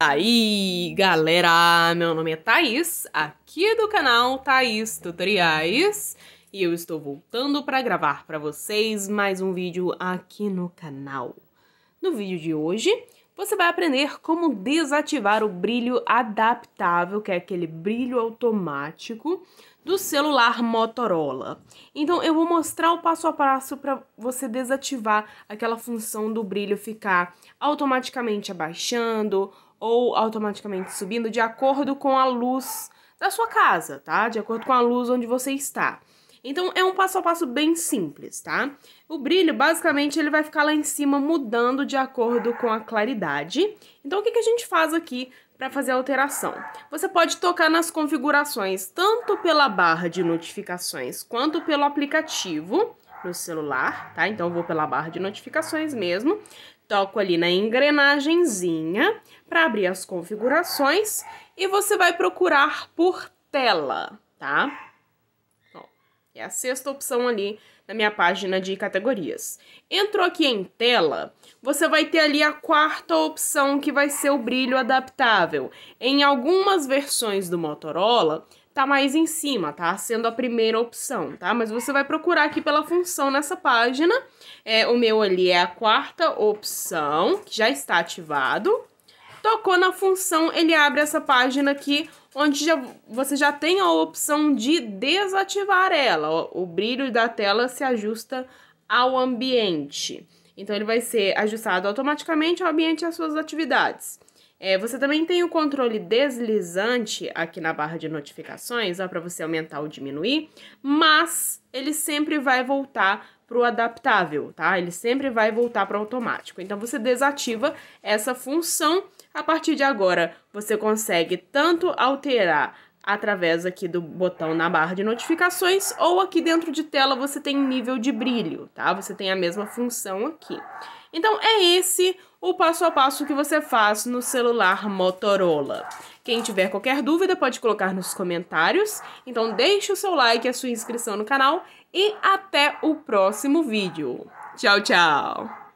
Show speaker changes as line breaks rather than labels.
Aí, galera, meu nome é Thaís, aqui do canal Thaís Tutoriais, e eu estou voltando para gravar para vocês mais um vídeo aqui no canal. No vídeo de hoje, você vai aprender como desativar o brilho adaptável, que é aquele brilho automático do celular Motorola. Então eu vou mostrar o passo a passo para você desativar aquela função do brilho ficar automaticamente abaixando ou automaticamente subindo de acordo com a luz da sua casa, tá? De acordo com a luz onde você está. Então é um passo a passo bem simples, tá? O brilho, basicamente, ele vai ficar lá em cima mudando de acordo com a claridade. Então o que, que a gente faz aqui para fazer a alteração? Você pode tocar nas configurações tanto pela barra de notificações quanto pelo aplicativo no celular, tá? Então vou pela barra de notificações mesmo, toco ali na engrenagemzinha, para abrir as configurações e você vai procurar por tela, tá? é a sexta opção ali na minha página de categorias. Entrou aqui em tela, você vai ter ali a quarta opção que vai ser o brilho adaptável. Em algumas versões do Motorola, tá mais em cima, tá? Sendo a primeira opção, tá? Mas você vai procurar aqui pela função nessa página. É, o meu ali é a quarta opção, que já está ativado. Tocou na função, ele abre essa página aqui, onde já, você já tem a opção de desativar ela. o brilho da tela se ajusta ao ambiente. Então, ele vai ser ajustado automaticamente ao ambiente e às suas atividades. É, você também tem o controle deslizante aqui na barra de notificações, para você aumentar ou diminuir, mas ele sempre vai voltar para o adaptável, tá? Ele sempre vai voltar para automático. Então, você desativa essa função a partir de agora, você consegue tanto alterar através aqui do botão na barra de notificações ou aqui dentro de tela você tem nível de brilho, tá? Você tem a mesma função aqui. Então é esse o passo a passo que você faz no celular Motorola. Quem tiver qualquer dúvida pode colocar nos comentários. Então deixe o seu like, a sua inscrição no canal e até o próximo vídeo. Tchau, tchau!